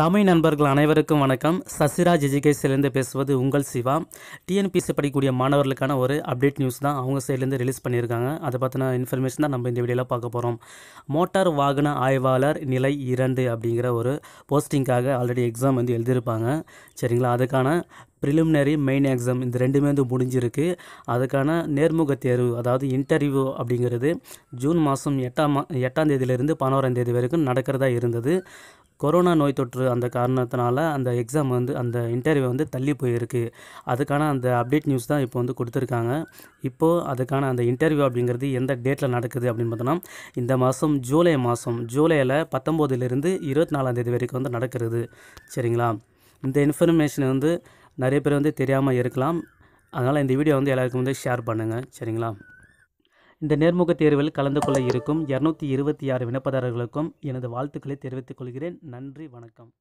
தமிழ் நண்பர்கள் அனைவருக்கும் வணக்கம் சசிராஜ் எஜுகேஷன்லேருந்து பேசுவது உங்கள் சிவா டிஎன்பிசி படிக்கக்கூடிய மாணவர்களுக்கான ஒரு அப்டேட் நியூஸ் தான் அவங்க சைட்லேருந்து ரிலீஸ் பண்ணியிருக்காங்க அதை பற்றின இன்ஃபர்மேஷன் தான் நம்ம இந்த வீடியோவில் பார்க்க போகிறோம் மோட்டார் வாகன ஆய்வாளர் நிலை இரண்டு அப்படிங்கிற ஒரு போஸ்டிங்காக ஆல்ரெடி எக்ஸாம் வந்து எழுதியிருப்பாங்க சரிங்களா அதுக்கான ப்ரிலிமினரி மெயின் எக்ஸாம் இந்த ரெண்டுமே வந்து முடிஞ்சிருக்கு அதுக்கான நேர்முக தேர்வு அதாவது இன்டர்வியூ அப்படிங்கிறது ஜூன் மாதம் எட்டாம் மா எட்டாம் தேதியிலிருந்து பதினோராம் தேதி வரைக்கும் நடக்கிறதா இருந்தது கொரோனா நோய் தொற்று அந்த காரணத்தினால அந்த எக்ஸாம் வந்து அந்த இன்டர்வியூ வந்து தள்ளி போயிருக்கு அதுக்கான அந்த அப்டேட் நியூஸ் தான் இப்போ வந்து கொடுத்துருக்காங்க இப்போது அதுக்கான அந்த இன்டர்வியூ அப்படிங்கிறது எந்த டேட்டில் நடக்குது அப்படின்னு பார்த்தோன்னா இந்த மாதம் ஜூலை மாதம் ஜூலையில் பத்தொம்போதுலேருந்து இருபத்தி நாலாந்தேதி வரைக்கும் வந்து நடக்கிறது சரிங்களா இந்த இன்ஃபர்மேஷன் வந்து நிறைய பேர் வந்து தெரியாமல் இருக்கலாம் அதனால் இந்த வீடியோ வந்து எல்லாருக்கும் வந்து ஷேர் பண்ணுங்கள் சரிங்களா இந்த நேர்முக தேர்வில் கலந்து கொள்ள இருக்கும் இரநூத்தி இருபத்தி ஆறு விண்ணப்பதாரர்களுக்கும் எனது வாழ்த்துக்களை தெரிவித்துக் கொள்கிறேன் நன்றி வணக்கம்